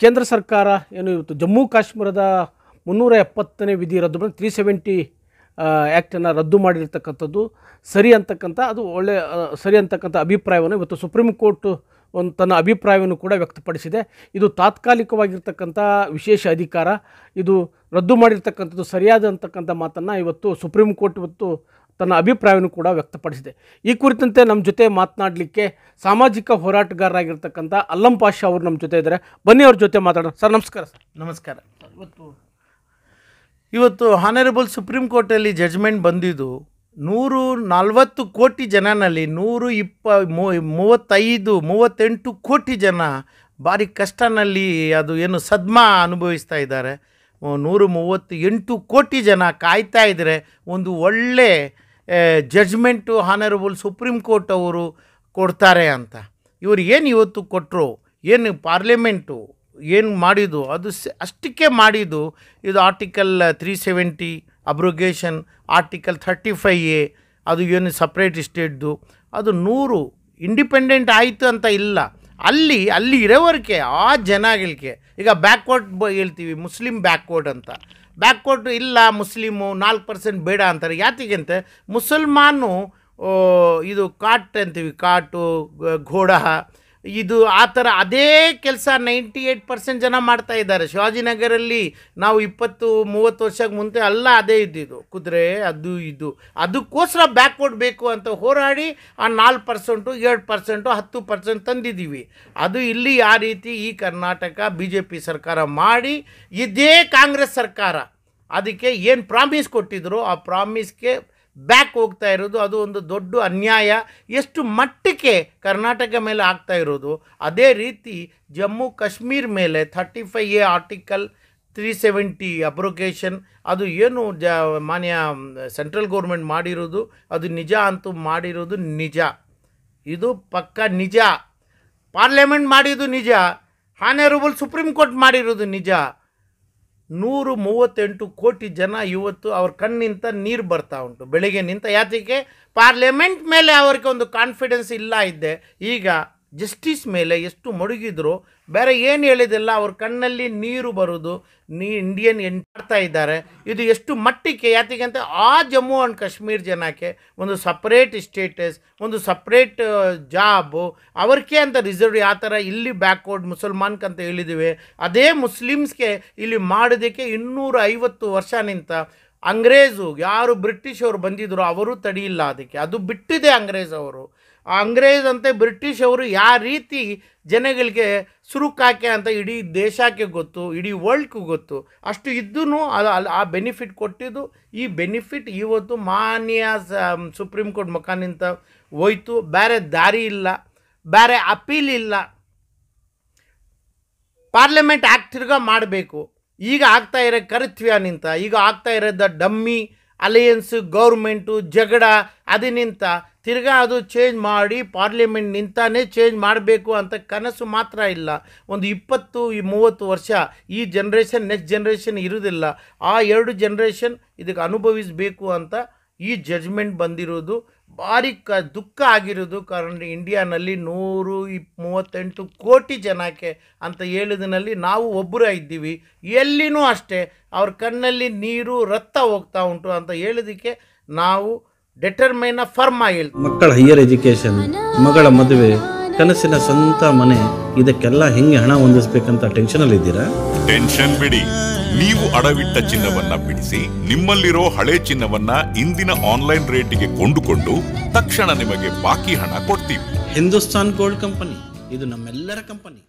ಕೇಂದ್ರ ಸರ್ಕಾರ ಏನು ಇವತ್ತು ಜಮ್ಮು ಕಾಶ್ಮೀರದ ಮುನ್ನೂರ ಎಪ್ಪತ್ತನೇ ವಿಧಿ ರದ್ದು ಮಾಡಿ ತ್ರೀ ಸೆವೆಂಟಿ ಆ್ಯಕ್ಟನ್ನು ರದ್ದು ಮಾಡಿರ್ತಕ್ಕಂಥದ್ದು ಸರಿ ಅಂತಕ್ಕಂಥ ಅದು ಒಳ್ಳೆ ಸರಿ ಅಂತಕ್ಕಂಥ ಅಭಿಪ್ರಾಯವನ್ನು ಇವತ್ತು ಸುಪ್ರೀಂ ಕೋರ್ಟ್ ಒಂದು ತನ್ನ ಅಭಿಪ್ರಾಯವನ್ನು ಕೂಡ ವ್ಯಕ್ತಪಡಿಸಿದೆ ಇದು ತಾತ್ಕಾಲಿಕವಾಗಿರ್ತಕ್ಕಂಥ ವಿಶೇಷ ಅಧಿಕಾರ ಇದು ರದ್ದು ಮಾಡಿರ್ತಕ್ಕಂಥದ್ದು ಸರಿಯಾದ ಅಂತಕ್ಕಂಥ ಮಾತನ್ನು ಇವತ್ತು ಸುಪ್ರೀಂ ಕೋರ್ಟ್ ಇವತ್ತು ತನ್ನ ಅಭಿಪ್ರಾಯವನ್ನು ಕೂಡ ವ್ಯಕ್ತಪಡಿಸಿದೆ ಈ ಕುರಿತಂತೆ ನಮ್ಮ ಜೊತೆ ಮಾತನಾಡಲಿಕ್ಕೆ ಸಾಮಾಜಿಕ ಹೋರಾಟಗಾರರಾಗಿರ್ತಕ್ಕಂಥ ಅಲ್ಲಂ ಪಾಷಾ ಅವರು ನಮ್ಮ ಜೊತೆ ಇದ್ದಾರೆ ಬನ್ನಿ ಅವ್ರ ಜೊತೆ ಮಾತಾಡೋಣ ಸರ್ ನಮಸ್ಕಾರ ಸರ್ ನಮಸ್ಕಾರ ಇವತ್ತು ಇವತ್ತು ಹಾನರೇಬಲ್ ಸುಪ್ರೀಂ ಕೋರ್ಟಲ್ಲಿ ಜಡ್ಜ್ಮೆಂಟ್ ಬಂದಿದ್ದು ನೂರು ನಲ್ವತ್ತು ಕೋಟಿ ಜನನಲ್ಲಿ ನೂರು ಇಪ್ಪ ಮೂವತ್ತೈದು ಮೂವತ್ತೆಂಟು ಕೋಟಿ ಜನ ಭಾರಿ ಕಷ್ಟನಲ್ಲಿ ಅದು ಏನು ಸದ್ಮ ಅನುಭವಿಸ್ತಾ ಇದ್ದಾರೆ ನೂರು ಮೂವತ್ತು ಎಂಟು ಕೋಟಿ ಜನ ಕಾಯ್ತಾ ಇದ್ದರೆ ಒಂದು ಒಳ್ಳೆ ಜಡ್ಜ್ಮೆಂಟು ಹಾನರಬಲ್ ಸುಪ್ರೀಂ ಕೋರ್ಟ್ ಅವರು ಕೊಡ್ತಾರೆ ಅಂತ ಇವರು ಏನು ಇವತ್ತು ಕೊಟ್ಟರು ಏನು ಪಾರ್ಲಿಮೆಂಟು ಏನು ಮಾಡಿದ್ದು ಅದು ಅಷ್ಟಕ್ಕೆ ಮಾಡಿದ್ದು ಇದು article three seventy abrogation article thirty five A ಅದು ಏನು ಸಪ್ರೇಟ್ ಸ್ಟೇಟ್ದು ಅದು ನೂರು ಇಂಡಿಪೆಂಡೆಂಟ್ ಆಯಿತು ಅಂತ ಇಲ್ಲ ಅಲ್ಲಿ ಅಲ್ಲಿ ಇರೋವರಿಗೆ ಆ ಜನಗಳಿಗೆ ಈಗ ಬ್ಯಾಕ್ವರ್ಡ್ ಹೇಳ್ತೀವಿ ಮುಸ್ಲಿಂ ಬ್ಯಾಕ್ವರ್ಡ್ ಅಂತ ಬ್ಯಾಕ್ವರ್ಡ್ ಇಲ್ಲ ಮುಸ್ಲಿಮು ನಾಲ್ಕು ಪರ್ಸೆಂಟ್ ಬೇಡ ಅಂತಾರೆ ಯಾತಿಗೆಂತೆ ಮುಸಲ್ಮಾನು ಇದು ಕಾಟ್ ಅಂತೀವಿ ಕಾಟು ಘೋಡ ಇದು ಆ ಥರ ಅದೇ ಕೆಲಸ ನೈಂಟಿ ಏಟ್ ಪರ್ಸೆಂಟ್ ಜನ ಮಾಡ್ತಾ ಇದ್ದಾರೆ ಶಿವಾಜಿನಗರಲ್ಲಿ ನಾವು ಇಪ್ಪತ್ತು ಮೂವತ್ತು ವರ್ಷಕ್ಕೆ ಮುಂಚೆ ಅಲ್ಲ ಅದೇ ಇದ್ದಿದ್ದು ಕುದುರೆ ಅದು ಇದು ಅದಕ್ಕೋಸ್ಕರ ಬ್ಯಾಕ್ವರ್ಡ್ ಬೇಕು ಅಂತ ಹೋರಾಡಿ ಆ ನಾಲ್ಕು ಪರ್ಸೆಂಟು ಎರಡು ಪರ್ಸೆಂಟು ಹತ್ತು ಪರ್ಸೆಂಟ್ ತಂದಿದ್ದೀವಿ ಅದು ಇಲ್ಲಿ ಆ ರೀತಿ ಈ ಕರ್ನಾಟಕ ಬಿ ಜೆ ಪಿ ಸರ್ಕಾರ ಮಾಡಿ ಇದೇ ಕಾಂಗ್ರೆಸ್ ಸರ್ಕಾರ ಅದಕ್ಕೆ ಏನು ಪ್ರಾಮಿಸ್ ಕೊಟ್ಟಿದ್ರು ಆ ಪ್ರಾಮಿಸ್ಗೆ ಬ್ಯಾಕ್ ಹೋಗ್ತಾ ಇರೋದು ಅದು ಒಂದು ದೊಡ್ಡ ಅನ್ಯಾಯ ಎಷ್ಟು ಮಟ್ಟಕ್ಕೆ ಕರ್ನಾಟಕ ಮೇಲೆ ಆಗ್ತಾ ಇರೋದು ಅದೇ ರೀತಿ ಜಮ್ಮು ಕಾಶ್ಮೀರ್ ಮೇಲೆ thirty five A article three seventy abrogation ಅದು ಏನು ಜ ಮಾನ್ಯ ಸೆಂಟ್ರಲ್ ಗೌರ್ಮೆಂಟ್ ಮಾಡಿರೋದು ಅದು ನಿಜ ಅಂತೂ ಮಾಡಿರೋದು ನಿಜ ಇದು ಪಕ್ಕ ನಿಜ ಪಾರ್ಲಿಮೆಂಟ್ ಮಾಡಿದ್ದು ನಿಜ ಹಾನರಬಲ್ ಸುಪ್ರೀಂ ಕೋರ್ಟ್ ಮಾಡಿರೋದು ನಿಜ ನೂರು ಮೂವತ್ತೆಂಟು ಕೋಟಿ ಜನ ಇವತ್ತು ಅವ್ರ ಕಣ್ಣಿಂತ ನೀರು ಬರ್ತಾ ಉಂಟು ಬೆಳಿಗ್ಗೆ ನಿಂತ ಯಾತಕ್ಕೆ ಪಾರ್ಲಿಮೆಂಟ್ ಮೇಲೆ ಅವ್ರಿಗೆ ಒಂದು ಕಾನ್ಫಿಡೆನ್ಸ್ ಇಲ್ಲ ಇದ್ದೆ ಈಗ ಜಸ್ಟಿಸ್ ಮೇಲೆ ಎಷ್ಟು ಮಡುಗಿದ್ರು ಬೇರೆ ಏನು ಹೇಳಿದಿಲ್ಲ ಅವ್ರ ಕಣ್ಣಲ್ಲಿ ನೀರು ಬರೋದು ನೀ ಇಂಡಿಯನ್ ಎಂಟಾಡ್ತಾ ಇದ್ದಾರೆ ಇದು ಎಷ್ಟು ಮಟ್ಟಿಗೆ ಅಂತ ಆ ಜಮ್ಮು ಆ್ಯಂಡ್ ಕಾಶ್ಮೀರ್ ಜನಕ್ಕೆ ಒಂದು ಸಪ್ರೇಟ್ ಸ್ಟೇಟಸ್ ಒಂದು ಸಪ್ರೇಟ್ ಜಾಬು ಅವ್ರಿಗೆ ಅಂತ ರಿಸರ್ವ್ ಯಾವ ಥರ ಇಲ್ಲಿ ಬ್ಯಾಕ್ವರ್ಡ್ ಅಂತ ಹೇಳಿದ್ದೀವಿ ಅದೇ ಮುಸ್ಲಿಮ್ಸ್ಗೆ ಇಲ್ಲಿ ಮಾಡೋದಕ್ಕೆ ಇನ್ನೂರ ಐವತ್ತು ವರ್ಷ ನಿಂತ ಅಂಗ್ರೇಜು ಯಾರು ಬ್ರಿಟಿಷ್ ಅವರು ಬಂದಿದ್ರು ಅವರು ತಡೆಯಿಲ್ಲ ಅದಕ್ಕೆ ಅದು ಬಿಟ್ಟಿದೆ ಅಂಗ್ರೇಜ್ ಅವರು ಆ ಅಂಗ್ರೇಜಂತೆ ಬ್ರಿಟಿಷ್ ಅವರು ಯಾವ ರೀತಿ ಜನಗಳಿಗೆ ಸುರುಕಾಕೆ ಅಂತ ಇಡೀ ದೇಶಕ್ಕೆ ಗೊತ್ತು ಇಡೀ ವರ್ಲ್ಡ್ಗೂ ಗೊತ್ತು ಅಷ್ಟು ಇದ್ದೂ ಅದು ಅಲ್ಲಿ ಆ ಬೆನಿಫಿಟ್ ಕೊಟ್ಟಿದ್ದು ಈ ಬೆನಿಫಿಟ್ ಇವತ್ತು ಮಾನ್ಯ ಸುಪ್ರೀಂ ಕೋರ್ಟ್ ಮುಖಾನಿಂದ ಹೋಯ್ತು ಬೇರೆ ದಾರಿ ಇಲ್ಲ ಬೇರೆ ಅಪೀಲ್ ಇಲ್ಲ ಪಾರ್ಲಿಮೆಂಟ್ ಆ್ಯಕ್ಟ್ ತಿರ್ಗ ಮಾಡಬೇಕು ಈಗ ಆಗ್ತಾ ಇರೋ ಕರ್ತವ್ಯ ನಿಂತ ಈಗ ಆಗ್ತಾ ಇರೋದ ಡಮ್ಮಿ ಅಲಯನ್ಸ್ ಗೌರ್ಮೆಂಟು ಜಗಳ ಅದು ನಿಂತ ತಿರ್ಗಾ ಅದು ಚೇಂಜ್ ಮಾಡಿ ಪಾರ್ಲಿಮೆಂಟ್ ನಿಂತಾನೇ ಚೇಂಜ್ ಮಾಡಬೇಕು ಅಂತ ಕನಸು ಮಾತ್ರ ಇಲ್ಲ ಒಂದು ಇಪ್ಪತ್ತು ಈ ಮೂವತ್ತು ವರ್ಷ ಈ ಜನ್ರೇಷನ್ ನೆಕ್ಸ್ಟ್ ಜನ್ರೇಷನ್ ಇರೋದಿಲ್ಲ ಆ ಎರಡು ಜನ್ರೇಷನ್ ಇದಕ್ಕೆ ಅನುಭವಿಸಬೇಕು ಅಂತ ಈ ಜಜ್ಮೆಂಟ್ ಬಂದಿರೋದು ಭಾರಿ ಕ ದುಃಖ ಆಗಿರೋದು ಕಾರಣ ಇಂಡಿಯಾನಲ್ಲಿ ನೂರು ಇಪ್ ಮೂವತ್ತೆಂಟು ಕೋಟಿ ಜನಕ್ಕೆ ಅಂತ ಹೇಳಿದ್ನಲ್ಲಿ ನಾವು ಒಬ್ಬರೇ ಇದ್ದೀವಿ ಎಲ್ಲಿನೂ ಅಷ್ಟೇ ಅವ್ರ ಕಣ್ಣಲ್ಲಿ ನೀರು ರಕ್ತ ಹೋಗ್ತಾ ಉಂಟು ಅಂತ ಹೇಳಿದಕ್ಕೆ ನಾವು ಡೆಟರ್ಮೈನ ಫರ್ಮ್ ಆಗಿ ಮಕ್ಕಳ ಹೈಯರ್ ಎಜುಕೇಷನ್ ಮಗಳ ಮದುವೆ ಕನಸಿನ ಸ್ವಂತ ಮನೆ ಇದಕ್ಕೆಲ್ಲ ಹೆಂಗೆ ಹಣ ಹೊಂದಿಸ್ಬೇಕಂತ ಟೆನ್ಷನಲ್ಲಿದ್ದೀರಾ ಟೆನ್ಷನ್ ಬಿಡಿ ನೀವು ಅಡವಿಟ್ಟ ಚಿನ್ನವನ್ನ ಬಿಡಿಸಿ ನಿಮ್ಮಲ್ಲಿರೋ ಹಳೆ ಚಿನ್ನವನ್ನ ಇಂದಿನ ಆನ್ಲೈನ್ ರೇಟಿಗೆ ಕೊಂಡುಕೊಂಡು ತಕ್ಷಣ ನಿಮಗೆ ಬಾಕಿ ಹಣ ಕೊಡ್ತೀವಿ ಹಿಂದೂಸ್ತಾನ್ ಗೋಲ್ಡ್ ಕಂಪನಿ ಇದು ನಮ್ಮೆಲ್ಲರ ಕಂಪನಿ